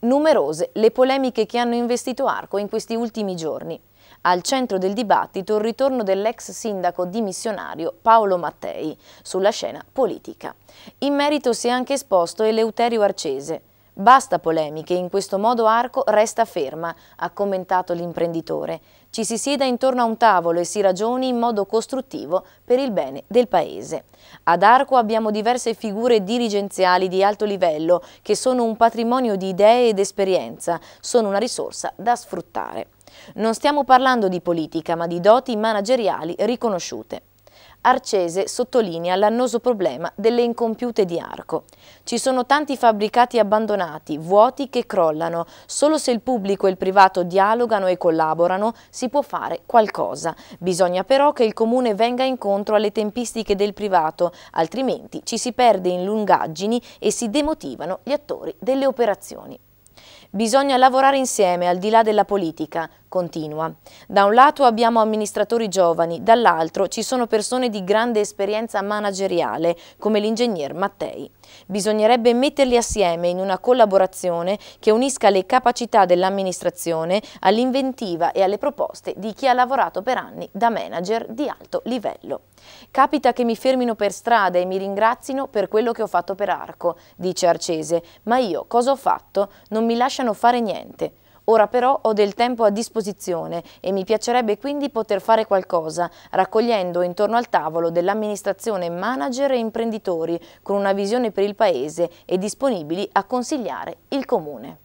Numerose le polemiche che hanno investito Arco in questi ultimi giorni. Al centro del dibattito il ritorno dell'ex sindaco dimissionario Paolo Mattei sulla scena politica. In merito si è anche esposto Eleuterio Arcese, Basta polemiche, in questo modo Arco resta ferma, ha commentato l'imprenditore. Ci si sieda intorno a un tavolo e si ragioni in modo costruttivo per il bene del Paese. Ad Arco abbiamo diverse figure dirigenziali di alto livello che sono un patrimonio di idee ed esperienza, sono una risorsa da sfruttare. Non stiamo parlando di politica ma di doti manageriali riconosciute. Arcese sottolinea l'annoso problema delle incompiute di Arco. Ci sono tanti fabbricati abbandonati, vuoti che crollano. Solo se il pubblico e il privato dialogano e collaborano si può fare qualcosa. Bisogna però che il Comune venga incontro alle tempistiche del privato, altrimenti ci si perde in lungaggini e si demotivano gli attori delle operazioni. Bisogna lavorare insieme al di là della politica, continua. Da un lato abbiamo amministratori giovani, dall'altro ci sono persone di grande esperienza manageriale, come l'ingegner Mattei. Bisognerebbe metterli assieme in una collaborazione che unisca le capacità dell'amministrazione all'inventiva e alle proposte di chi ha lavorato per anni da manager di alto livello. Capita che mi fermino per strada e mi ringrazino per quello che ho fatto per Arco, dice Arcese, ma io cosa ho fatto? Non mi lasciano fare niente. Ora però ho del tempo a disposizione e mi piacerebbe quindi poter fare qualcosa, raccogliendo intorno al tavolo dell'amministrazione manager e imprenditori con una visione per il Paese e disponibili a consigliare il Comune.